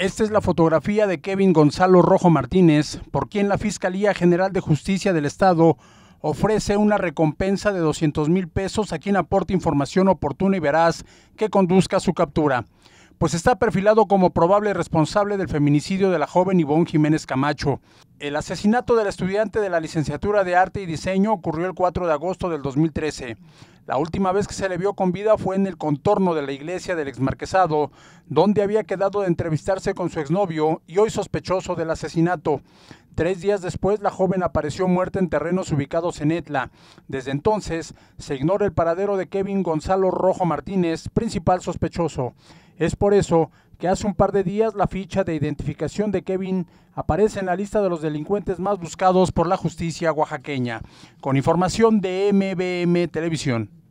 Esta es la fotografía de Kevin Gonzalo Rojo Martínez, por quien la Fiscalía General de Justicia del Estado ofrece una recompensa de 200 mil pesos a quien aporte información oportuna y veraz que conduzca a su captura pues está perfilado como probable responsable del feminicidio de la joven Ivonne Jiménez Camacho. El asesinato del estudiante de la licenciatura de Arte y Diseño ocurrió el 4 de agosto del 2013. La última vez que se le vio con vida fue en el contorno de la iglesia del exmarquesado, donde había quedado de entrevistarse con su exnovio y hoy sospechoso del asesinato. Tres días después, la joven apareció muerta en terrenos ubicados en Etla. Desde entonces, se ignora el paradero de Kevin Gonzalo Rojo Martínez, principal sospechoso. Es por eso que hace un par de días la ficha de identificación de Kevin aparece en la lista de los delincuentes más buscados por la justicia oaxaqueña, con información de MBM Televisión.